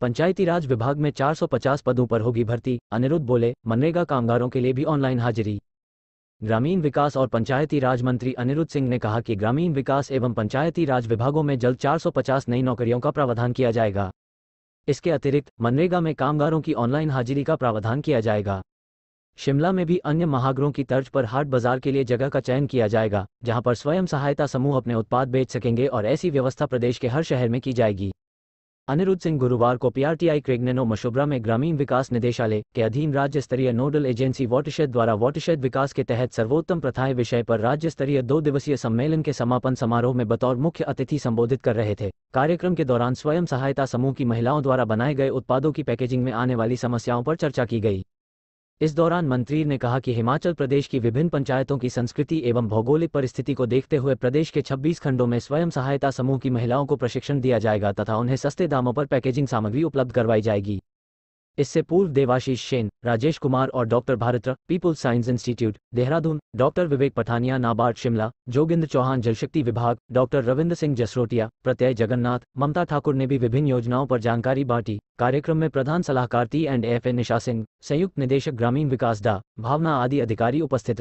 पंचायती राज विभाग में 450 पदों पर होगी भर्ती अनिरुद्ध बोले मनरेगा कामगारों के लिए भी ऑनलाइन हाजिरी ग्रामीण विकास और पंचायती राज मंत्री अनिरुद्ध सिंह ने कहा कि ग्रामीण विकास एवं पंचायती राज विभागों में जल्द 450 नई नौकरियों का प्रावधान किया जाएगा इसके अतिरिक्त मनरेगा में कामगारों की ऑनलाइन हाजिरी का प्रावधान किया जाएगा शिमला में भी अन्य महागरों की तर्ज पर हाट बाजार के लिए जगह का चयन किया जाएगा जहां पर स्वयं सहायता समूह अपने उत्पाद बेच सकेंगे और ऐसी व्यवस्था प्रदेश के हर शहर में की जाएगी अनिरुद्ध सिंह गुरुवार को पीआरटीआई क्रेगनेनो मशोबरा में ग्रामीण विकास निदेशालय के अधीन राज्य स्तरीय नोडल एजेंसी वाटरशेड द्वारा वाटरशेड विकास के तहत सर्वोत्तम प्रथाएं विषय पर राज्य स्तरीय दो दिवसीय सम्मेलन के समापन समारोह में बतौर मुख्य अतिथि संबोधित कर रहे थे कार्यक्रम के दौरान स्वयं सहायता समूह की महिलाओं द्वारा बनाए गए उत्पादों की पैकेजिंग में आने वाली समस्याओं पर चर्चा की गई इस दौरान मंत्री ने कहा कि हिमाचल प्रदेश की विभिन्न पंचायतों की संस्कृति एवं भौगोलिक परिस्थिति को देखते हुए प्रदेश के 26 खंडों में स्वयं सहायता समूह की महिलाओं को प्रशिक्षण दिया जाएगा तथा उन्हें सस्ते दामों पर पैकेजिंग सामग्री उपलब्ध करवाई जाएगी इससे पूर्व देवाशीष सेन राजेश कुमार और doctor Bharat people's science institute Dehradun doctor Vivek Pathania NABARD Shimla Joginder Chauhan Jalshakti विभाग डॉक्टर रविंद्र सिंह जसरोटिया प्रत्यय जगन्नाथ ममता ठाकुर ने भी विभिन्न योजनाओं पर जानकारी बांटी कार्यक्रम में प्रधान सलाहकार T and F A Nisha Singh संयुक्त निदेशक ग्रामीण विकास डा भावना आदि अधिकारी उपस्थित